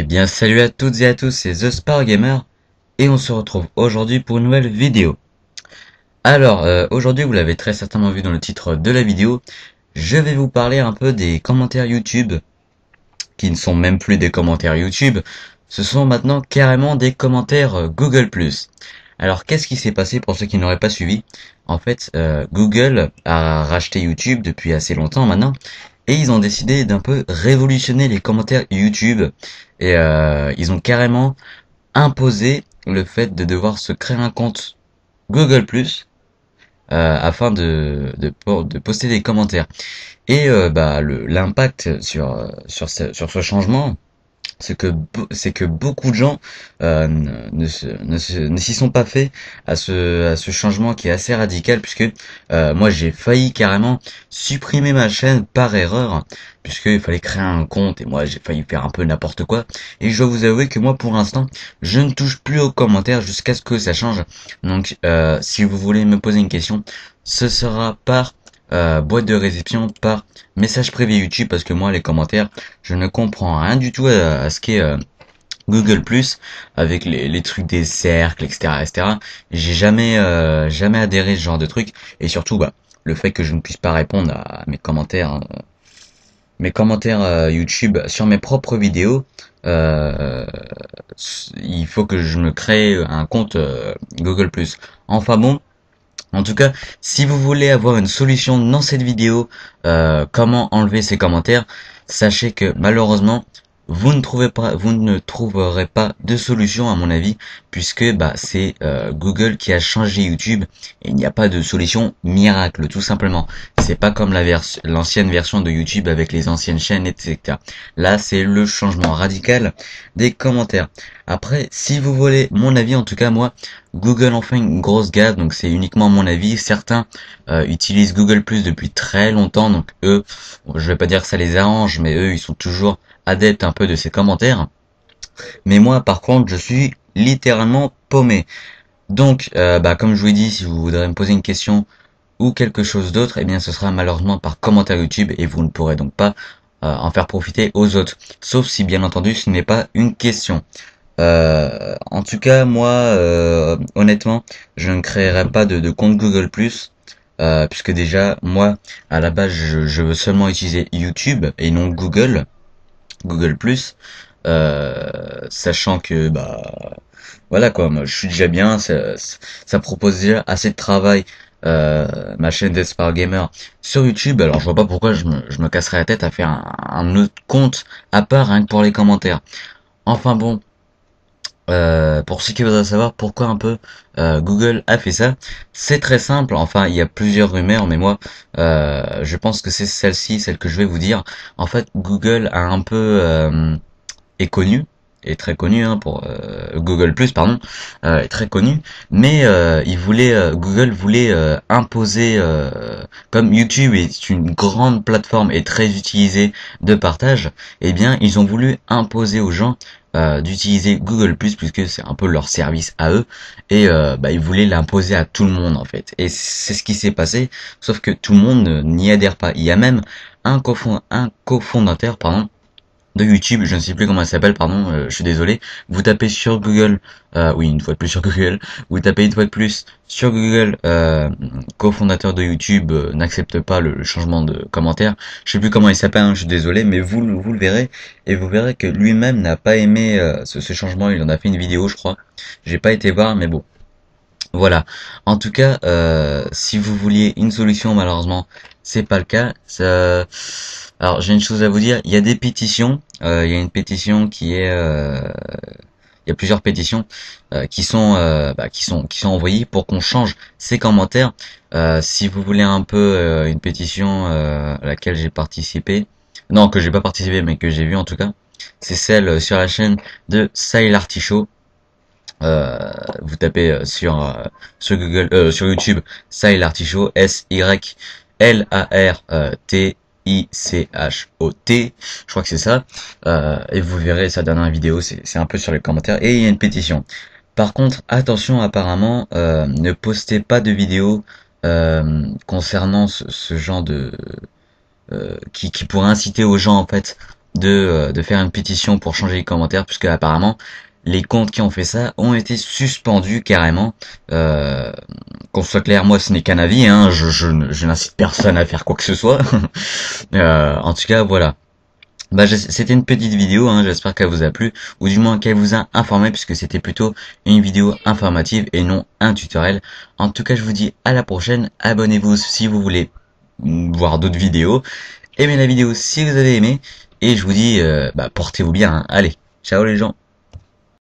Eh bien salut à toutes et à tous, c'est The Gamer et on se retrouve aujourd'hui pour une nouvelle vidéo. Alors euh, aujourd'hui vous l'avez très certainement vu dans le titre de la vidéo, je vais vous parler un peu des commentaires YouTube qui ne sont même plus des commentaires YouTube, ce sont maintenant carrément des commentaires euh, Google+. Alors qu'est-ce qui s'est passé pour ceux qui n'auraient pas suivi En fait, euh, Google a racheté YouTube depuis assez longtemps maintenant et ils ont décidé d'un peu révolutionner les commentaires YouTube. Et euh, ils ont carrément imposé le fait de devoir se créer un compte Google euh, afin de, de, poster des commentaires. Et euh, bah, l'impact sur, sur, sur ce changement, c'est que c'est que beaucoup de gens euh, ne, ne, ne s'y sont pas faits à ce à ce changement qui est assez radical puisque euh, moi j'ai failli carrément supprimer ma chaîne par erreur puisqu'il fallait créer un compte et moi j'ai failli faire un peu n'importe quoi et je dois vous avouer que moi pour l'instant je ne touche plus aux commentaires jusqu'à ce que ça change donc euh, si vous voulez me poser une question ce sera par euh, boîte de réception par message privé YouTube parce que moi les commentaires je ne comprends rien du tout à, ce qu'est euh, Google Plus avec les, trucs des cercles etc etc j'ai jamais euh, jamais adhéré à ce genre de truc et surtout bah le fait que je ne puisse pas répondre à mes commentaires mes commentaires YouTube sur mes propres vidéos il faut que je me crée un compte Google Plus. Enfin bon, en tout cas, si vous voulez avoir une solution dans cette vidéo, euh, comment enlever ces commentaires, sachez que malheureusement, vous ne trouvez pas, vous ne trouverez pas de solution à mon avis, puisque bah, c'est euh, Google qui a changé YouTube et il n'y a pas de solution miracle tout simplement. C'est pas comme la l'ancienne version de YouTube avec les anciennes chaînes, etc. Là, c'est le changement radical des commentaires. Après, si vous voulez mon avis, en tout cas moi, Google en fait une grosse gaffe, donc c'est uniquement mon avis. Certains euh, utilisent Google Plus depuis très longtemps, donc eux, je vais pas dire que ça les arrange, mais eux, ils sont toujours adepte un peu de ses commentaires. Mais moi, par contre, je suis littéralement paumé. Donc, euh, bah, comme je vous ai dit, si vous voudrez me poser une question ou quelque chose d'autre, et eh bien, ce sera malheureusement par commentaire YouTube et vous ne pourrez donc pas euh, en faire profiter aux autres. Sauf si, bien entendu, ce n'est pas une question. Euh, en tout cas, moi, honnêtement, je ne créerai pas de, compte Google+, puisque déjà, moi, à la base, je veux seulement utiliser YouTube et non Google. Google+, euh, sachant que bah voilà quoi, je suis déjà bien, ça, propose déjà assez de travail euh, ma chaîne d'Espargamer Gamer sur YouTube. Alors je vois pas pourquoi je me, je me la tête à faire un, autre compte à part pour les commentaires. Enfin bon, euh, pour ceux qui voudraient savoir pourquoi un peu euh, Google a fait ça, c'est très simple. Enfin, il y a plusieurs rumeurs, mais moi, euh, je pense que c'est celle-ci, celle que je vais vous dire. En fait, Google a un peu est connu est très connu hein, pour Google pardon est très connu mais il voulait Google voulait imposer comme YouTube est une grande plateforme et très utilisée de partage eh bien ils ont voulu imposer aux gens euh, d'utiliser Google Plus puisque c'est un peu leur service à eux et euh, bah, ils voulaient l'imposer à tout le monde en fait et c'est ce qui s'est passé sauf que tout le monde n'y adhère pas il y a même un, un cofondateur pardon de YouTube, je ne sais plus comment il s'appelle, pardon, euh, je suis désolé. Vous tapez sur Google, euh, oui, une fois de plus sur Google, vous tapez une fois de plus sur Google, euh, cofondateur de YouTube euh, n'accepte pas le, changement de commentaire. Je sais plus comment il s'appelle, hein, je suis désolé, mais vous, vous le verrez et vous verrez que lui-même n'a pas aimé ce, ce, changement. Il en a fait une vidéo, je crois. J'ai pas été voir, mais bon, voilà. En tout cas, euh, si vous vouliez une solution, malheureusement, c'est pas le cas. Alors, j'ai une chose à vous dire. Il y a des pétitions. Euh, il y a une pétition qui est euh, il y a plusieurs pétitions qui sont bah, qui sont qui sont envoyées pour qu'on change ces commentaires. si vous voulez un peu une pétition à laquelle j'ai participé, non que j'ai pas participé mais que j'ai vu en tout cas, c'est celle sur la chaîne de Sail Artichaut. Euh, vous tapez euh, sur euh, sur Google euh, sur YouTube est Artichaut S Y L A R T I C H O T je crois que c'est ça et vous verrez ça sa dernière vidéo c'est un peu sur les commentaires et il y a une pétition par contre attention apparemment ne postez pas de vidéos concernant ce, genre de qui, qui pourrait inciter aux gens en fait de, de faire une pétition pour changer les commentaires puisque apparemment les comptes qui ont fait ça ont été suspendus carrément. Euh, qu'on soit clair, moi ce n'est qu'un avis, hein. je, n'incite personne à faire quoi que ce soit. Euh, en tout cas, voilà. Bah, c'était une petite vidéo, hein. j'espère qu'elle vous a plu, ou du moins qu'elle vous a informé, puisque c'était plutôt une vidéo informative et non un tutoriel. En tout cas, je vous dis à la prochaine, abonnez-vous si vous voulez voir d'autres vidéos, aimez la vidéo si vous avez aimé, et je vous dis, euh, bah, portez-vous bien, hein. allez, ciao les gens